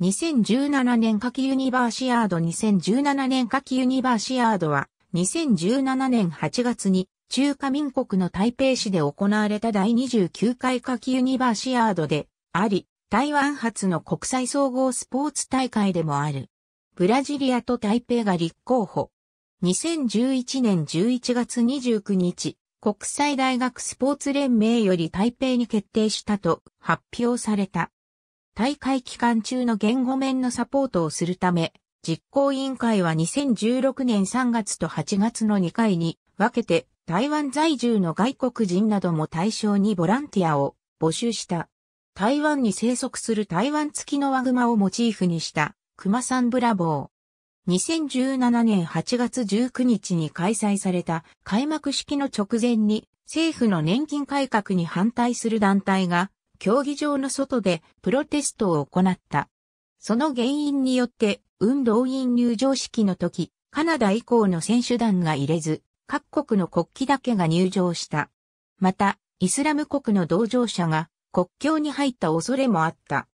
2017年夏季ユニバーシアード2017年夏季ユニバーシアードは2017年8月に中華民国の台北市で行われた第29回夏季ユニバーシアードであり、台湾発の国際総合スポーツ大会でもある。ブラジリアと台北が立候補。2011年11月29日、国際大学スポーツ連盟より台北に決定したと発表された。大会期間中の言語面のサポートをするため、実行委員会は2016年3月と8月の2回に分けて台湾在住の外国人なども対象にボランティアを募集した。台湾に生息する台湾付きのワグマをモチーフにした熊さんブラボー。2017年8月19日に開催された開幕式の直前に政府の年金改革に反対する団体が競技場の外でプロテストを行った。その原因によって、運動員入場式の時、カナダ以降の選手団が入れず、各国の国旗だけが入場した。また、イスラム国の同乗者が国境に入った恐れもあった。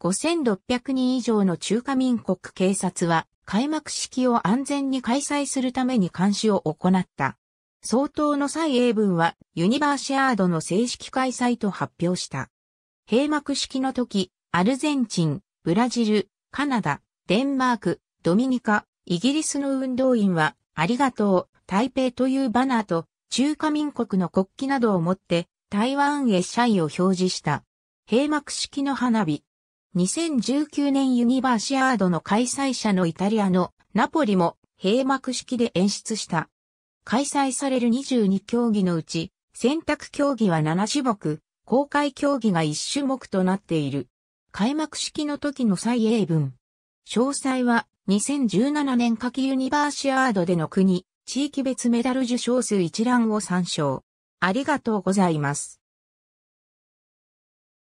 5600人以上の中華民国警察は開幕式を安全に開催するために監視を行った。相当の蔡英文はユニバーシアードの正式開催と発表した。閉幕式の時、アルゼンチン、ブラジル、カナダ、デンマーク、ドミニカ、イギリスの運動員は、ありがとう、台北というバナーと、中華民国の国旗などを持って、台湾へ謝意を表示した。閉幕式の花火。2019年ユニバーシアードの開催者のイタリアのナポリも閉幕式で演出した。開催される22競技のうち、選択競技は7種目、公開競技が一種目となっている。開幕式の時の蔡英文。詳細は2017年夏季ユニバーシアードでの国、地域別メダル受賞数一覧を参照。ありがとうございます。